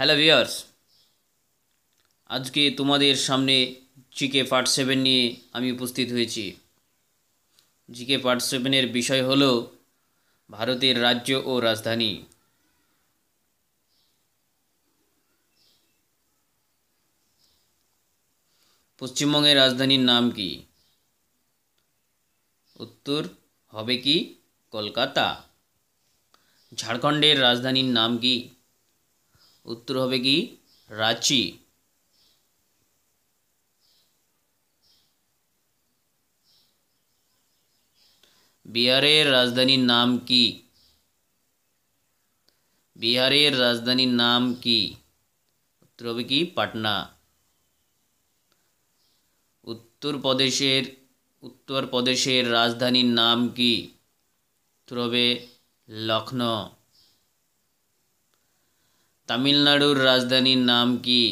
hello viewers আজকে তোমাদের সামনে জিকে পার্ট সেভেন নিয়ে আমি উপস্থিত হয়েছি জিকে পার্ট সেভেনের বিষয় হল ভারতের রাজ্য ও রাজধানী পশ্চিমবঙ্গের রাজধানীর নাম কি উত্তর হবে কি কলকাতা ঝাড়খণ্ডের রাজধানীর নাম কি উত্তর হবে কি রাঁচি বিহারের রাজধানীর নাম কি বিহারের রাজধানীর নাম কি উত্তর হবে কি পাটনা উত্তরপ্রদেশের উত্তরপ্রদেশের রাজধানীর নাম কি উত্তর হবে লখনৌ তামিলনাড়ুর রাজধানীর নাম কি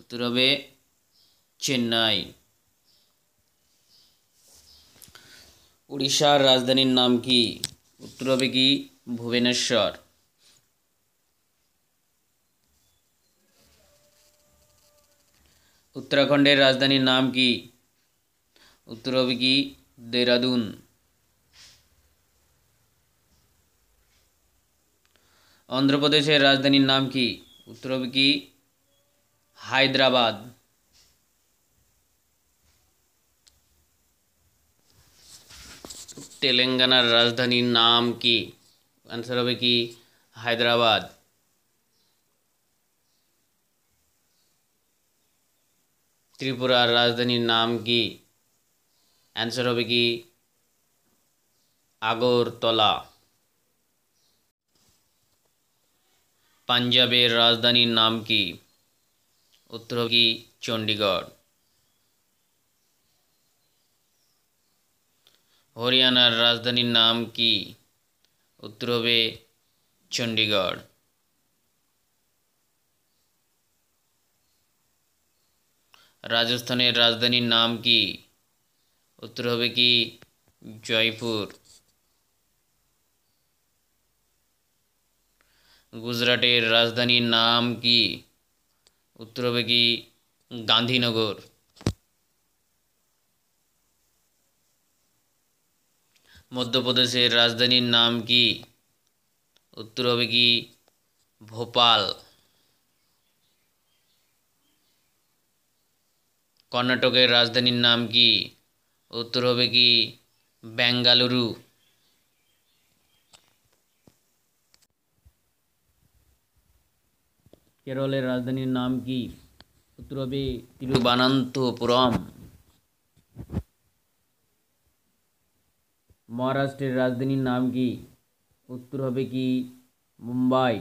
উত্তর হবে চেন্নাই উড়িষ্যার রাজধানীর নাম কি উত্তর হবে কি ভুবনেশ্বর উত্তরাখণ্ডের রাজধানীর নাম কি উত্তর হবে কি দেরাদুন অন্ধ্রপ্রদেশের রাজধানীর নাম কি উত্তর হবে কি হায়দ্রাবাদ তেলেঙ্গানার রাজধানীর নাম কি আনসার হবে কি হায়দ্রাবাদ ত্রিপুরার রাজধানীর নাম কি অ্যান্সার হবে কি আগরতলা পাঞ্জাবের রাজধানীর নাম কি উত্তর কি চণ্ডীগড় হরিয়ানার রাজধানীর নাম কি উত্তর হবে চণ্ডীগড় রাজস্থানের রাজধানীর নাম কি উত্তর হবে কি জয়পুর গুজরাটের রাজধানীর নাম কি উত্তর হবে কি গান্ধীনগর মধ্যপ্রদেশের রাজধানীর নাম কি উত্তর হবে কি ভোপাল কর্ণাটকের রাজধানীর নাম কি উত্তর হবে কি বেঙ্গালুরু কেরলের রাজধানীর নাম কি হবে তিরুবানান্তপুরম মহারাষ্ট্রের রাজধানীর নাম কি উত্তর হবে কি মুম্বাই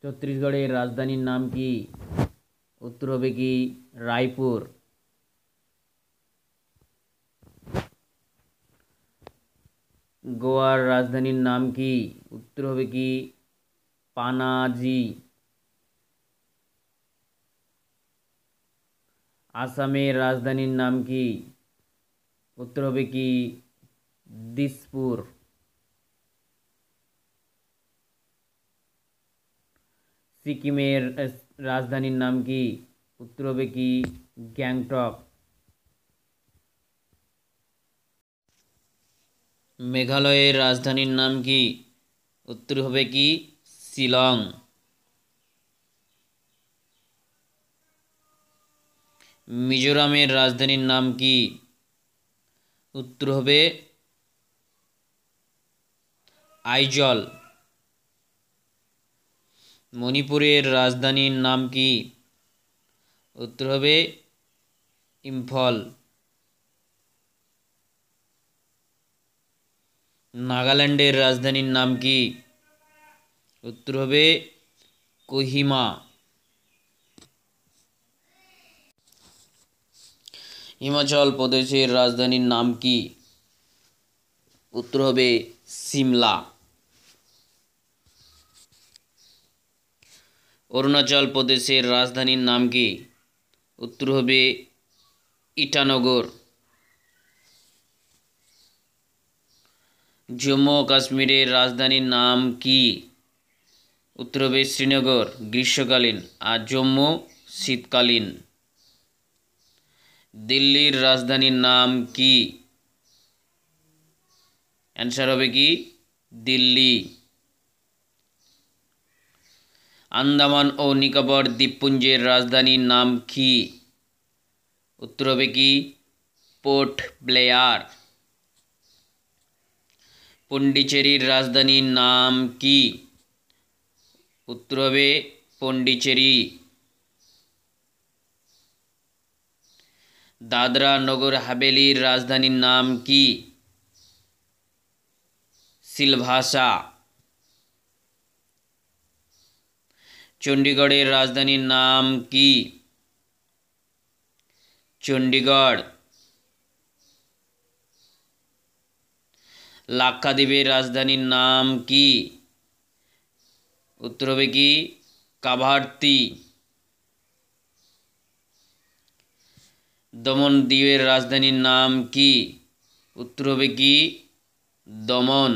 ছত্তিশগড়ের রাজধানীর নাম কি উত্তর হবে কি রায়পুর गोवार राजधानी नाम कि उत्तर कि पानाजी आसाम राजधानी नाम कि उत्तर कि दिसपुर सिक्किम राजधानी नाम कि उत्तर कि गैंगटक মেঘালয়ের রাজধানীর নাম কি উত্তর হবে কি শিলং মিজোরামের রাজধানীর নাম কি উত্তর হবে আইজল মণিপুরের রাজধানীর নাম কি উত্তর হবে ইম্ফল নাগাল্যান্ডের রাজধানীর নাম কি উত্তর হবে কোহিমা হিমাচল প্রদেশের রাজধানীর নাম কি উত্তর হবে সিমলা অরুণাচল প্রদেশের রাজধানীর নাম কি উত্তর হবে ইটানগর জম্মু ও কাশ্মীরের রাজধানীর নাম কি উত্তর হবে শ্রীনগর গ্রীষ্মকালীন আর জম্মু শীতকালীন দিল্লির রাজধানীর নাম কি অ্যান্সার হবে কি দিল্লি আন্দামান ও নিকোবর দ্বীপপুঞ্জের রাজধানীর নাম কি উত্তর হবে কি পোর্ট ব্লেয়ার पुंडिचेरी राजधानी नाम की उत्तर पंडिचेरी दादरा नगर हवेली राजधानी नाम की सिलभाषा चंडीगढ़ राजधानी नाम की चंडीगढ़ লাক্ষাদ্বীপের রাজধানীর নাম কি উত্তর হবে কি কাভার্তি দমন দ্বীপের রাজধানীর নাম কি উত্তর হবে কি দমন